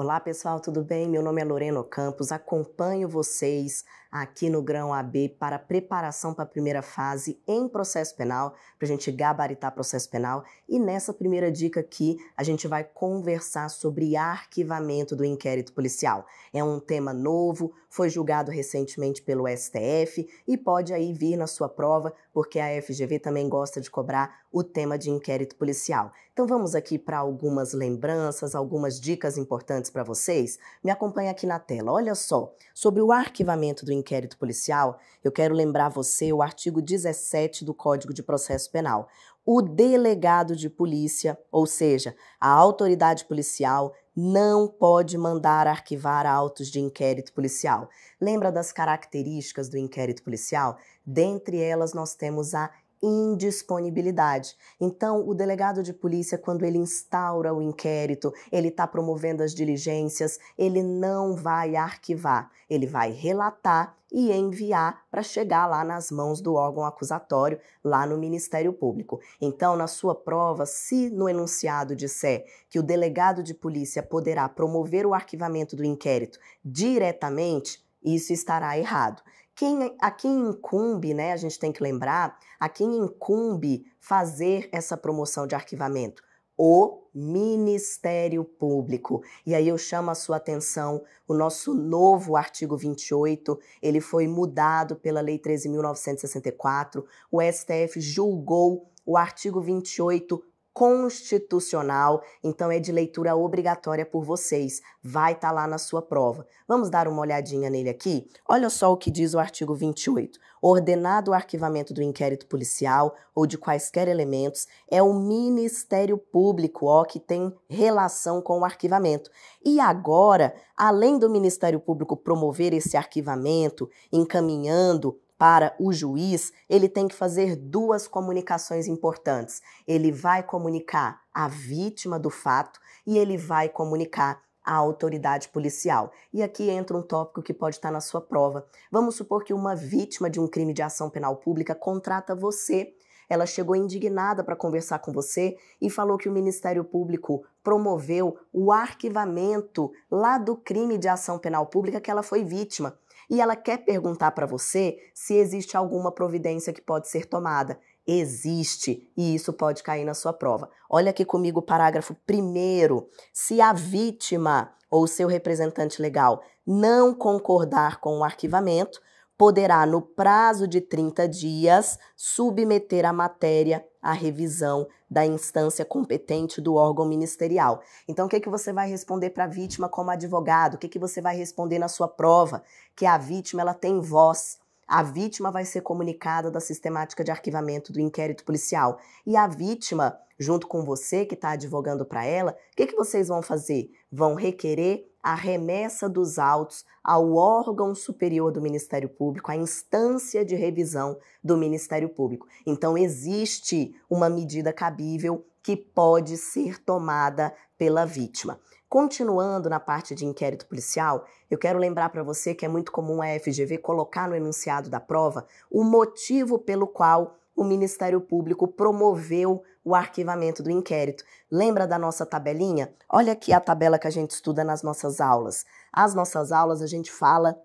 Olá pessoal, tudo bem? Meu nome é Lorena Campos, acompanho vocês aqui no Grão AB para preparação para a primeira fase em processo penal, para a gente gabaritar processo penal. E nessa primeira dica aqui, a gente vai conversar sobre arquivamento do inquérito policial. É um tema novo, foi julgado recentemente pelo STF e pode aí vir na sua prova porque a FGV também gosta de cobrar o tema de inquérito policial. Então vamos aqui para algumas lembranças, algumas dicas importantes para vocês. Me acompanha aqui na tela. Olha só, sobre o arquivamento do inquérito policial, eu quero lembrar você o artigo 17 do Código de Processo Penal. O delegado de polícia, ou seja, a autoridade policial não pode mandar arquivar autos de inquérito policial. Lembra das características do inquérito policial? Dentre elas, nós temos a indisponibilidade. Então, o delegado de polícia, quando ele instaura o inquérito, ele está promovendo as diligências, ele não vai arquivar, ele vai relatar e enviar para chegar lá nas mãos do órgão acusatório, lá no Ministério Público. Então, na sua prova, se no enunciado disser que o delegado de polícia poderá promover o arquivamento do inquérito diretamente, isso estará errado. Quem, a quem incumbe, né, a gente tem que lembrar, a quem incumbe fazer essa promoção de arquivamento? O Ministério Público. E aí eu chamo a sua atenção, o nosso novo artigo 28, ele foi mudado pela Lei 13.964, o STF julgou o artigo 28 constitucional, então é de leitura obrigatória por vocês, vai estar tá lá na sua prova. Vamos dar uma olhadinha nele aqui? Olha só o que diz o artigo 28. Ordenado o arquivamento do inquérito policial ou de quaisquer elementos, é o Ministério Público ó, que tem relação com o arquivamento. E agora, além do Ministério Público promover esse arquivamento, encaminhando para o juiz, ele tem que fazer duas comunicações importantes. Ele vai comunicar à vítima do fato e ele vai comunicar à autoridade policial. E aqui entra um tópico que pode estar na sua prova. Vamos supor que uma vítima de um crime de ação penal pública contrata você ela chegou indignada para conversar com você e falou que o Ministério Público promoveu o arquivamento lá do crime de ação penal pública que ela foi vítima. E ela quer perguntar para você se existe alguma providência que pode ser tomada existe e isso pode cair na sua prova. Olha aqui comigo o parágrafo primeiro. Se a vítima ou seu representante legal não concordar com o arquivamento, poderá, no prazo de 30 dias, submeter a matéria à revisão da instância competente do órgão ministerial. Então, o que, é que você vai responder para a vítima como advogado? O que, é que você vai responder na sua prova? Que a vítima ela tem voz. A vítima vai ser comunicada da sistemática de arquivamento do inquérito policial. E a vítima, junto com você que está advogando para ela, o que, que vocês vão fazer? Vão requerer a remessa dos autos ao órgão superior do Ministério Público, à instância de revisão do Ministério Público. Então, existe uma medida cabível que pode ser tomada pela vítima. Continuando na parte de inquérito policial, eu quero lembrar para você que é muito comum a FGV colocar no enunciado da prova o motivo pelo qual o Ministério Público promoveu o arquivamento do inquérito. Lembra da nossa tabelinha? Olha aqui a tabela que a gente estuda nas nossas aulas. As nossas aulas a gente fala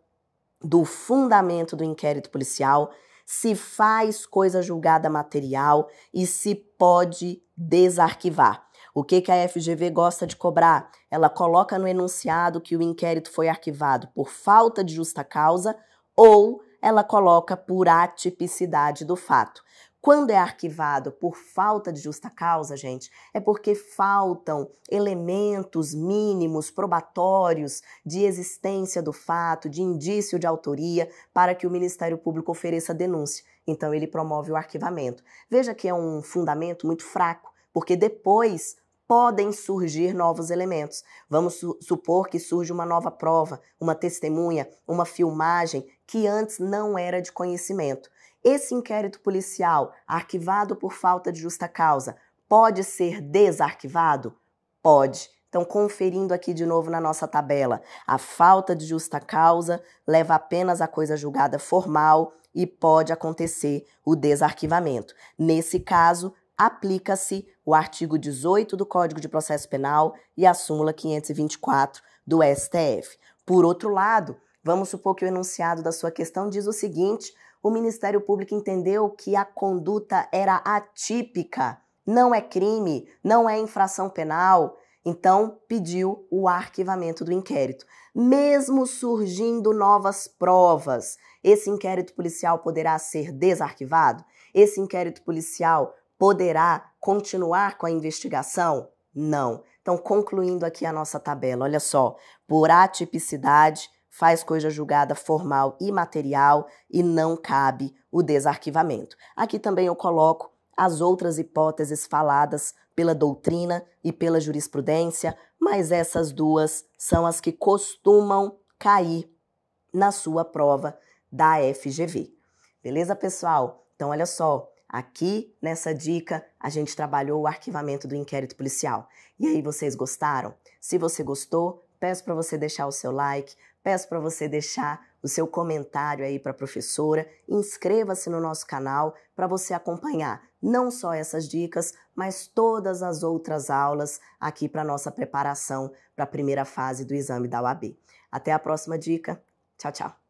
do fundamento do inquérito policial, se faz coisa julgada material e se pode desarquivar. O que, que a FGV gosta de cobrar? Ela coloca no enunciado que o inquérito foi arquivado por falta de justa causa ou ela coloca por atipicidade do fato. Quando é arquivado por falta de justa causa, gente, é porque faltam elementos mínimos probatórios de existência do fato, de indício de autoria, para que o Ministério Público ofereça denúncia. Então, ele promove o arquivamento. Veja que é um fundamento muito fraco, porque depois podem surgir novos elementos. Vamos su supor que surge uma nova prova, uma testemunha, uma filmagem que antes não era de conhecimento. Esse inquérito policial, arquivado por falta de justa causa, pode ser desarquivado? Pode. Então, conferindo aqui de novo na nossa tabela, a falta de justa causa leva apenas à coisa julgada formal e pode acontecer o desarquivamento. Nesse caso, aplica-se o artigo 18 do Código de Processo Penal e a súmula 524 do STF. Por outro lado, vamos supor que o enunciado da sua questão diz o seguinte: o Ministério Público entendeu que a conduta era atípica, não é crime, não é infração penal. Então, pediu o arquivamento do inquérito. Mesmo surgindo novas provas, esse inquérito policial poderá ser desarquivado? Esse inquérito policial poderá continuar com a investigação? Não. Então, concluindo aqui a nossa tabela, olha só: por atipicidade, faz coisa julgada formal e material e não cabe o desarquivamento. Aqui também eu coloco as outras hipóteses faladas pela doutrina e pela jurisprudência, mas essas duas são as que costumam cair na sua prova da FGV. Beleza, pessoal? Então, olha só, Aqui, nessa dica, a gente trabalhou o arquivamento do inquérito policial. E aí, vocês gostaram? Se você gostou, peço para você deixar o seu like, peço para você deixar o seu comentário aí para a professora, inscreva-se no nosso canal para você acompanhar não só essas dicas, mas todas as outras aulas aqui para nossa preparação para a primeira fase do exame da UAB. Até a próxima dica. Tchau, tchau.